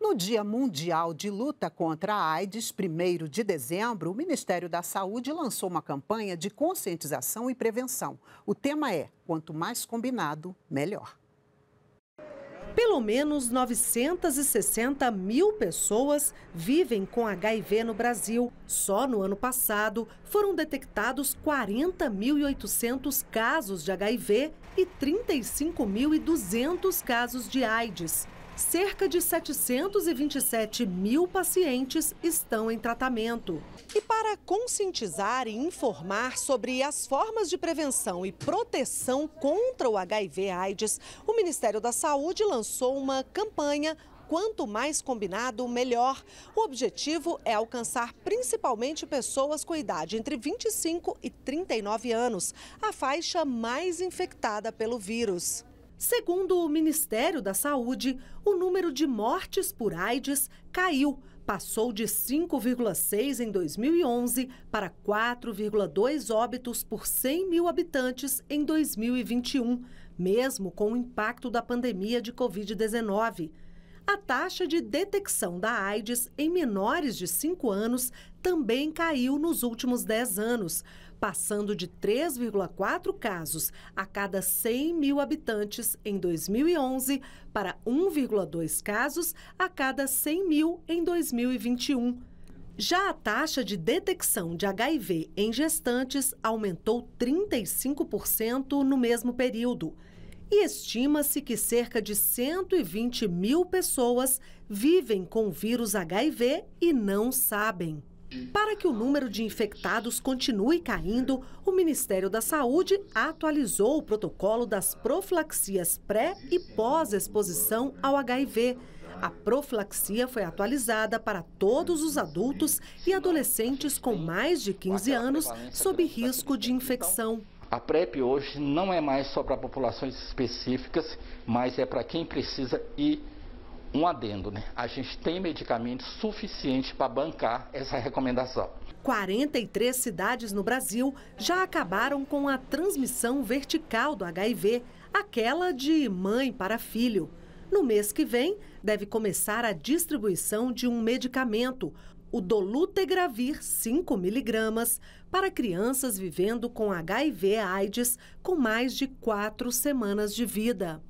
No Dia Mundial de Luta contra a AIDS, 1 de dezembro, o Ministério da Saúde lançou uma campanha de conscientização e prevenção. O tema é: quanto mais combinado, melhor. Pelo menos 960 mil pessoas vivem com HIV no Brasil. Só no ano passado foram detectados 40.800 casos de HIV e 35.200 casos de AIDS cerca de 727 mil pacientes estão em tratamento. E para conscientizar e informar sobre as formas de prevenção e proteção contra o HIV/AIDS, o Ministério da Saúde lançou uma campanha quanto mais combinado, melhor. O objetivo é alcançar principalmente pessoas com idade entre 25 e 39 anos, a faixa mais infectada pelo vírus. Segundo o Ministério da Saúde, o número de mortes por AIDS caiu, passou de 5,6 em 2011 para 4,2 óbitos por 100 mil habitantes em 2021, mesmo com o impacto da pandemia de Covid-19. A taxa de detecção da AIDS em menores de 5 anos também caiu nos últimos 10 anos, passando de 3,4 casos a cada 100 mil habitantes em 2011 para 1,2 casos a cada 100 mil em 2021. Já a taxa de detecção de HIV em gestantes aumentou 35% no mesmo período e estima-se que cerca de 120 mil pessoas vivem com o vírus HIV e não sabem. Para que o número de infectados continue caindo, o Ministério da Saúde atualizou o protocolo das profilaxias pré e pós-exposição ao HIV. A profilaxia foi atualizada para todos os adultos e adolescentes com mais de 15 anos sob risco de infecção. A PrEP hoje não é mais só para populações específicas, mas é para quem precisa e um adendo, né? A gente tem medicamento suficiente para bancar essa recomendação. 43 cidades no Brasil já acabaram com a transmissão vertical do HIV, aquela de mãe para filho. No mês que vem, deve começar a distribuição de um medicamento, o dolutegravir 5mg para crianças vivendo com HIV-AIDS com mais de quatro semanas de vida.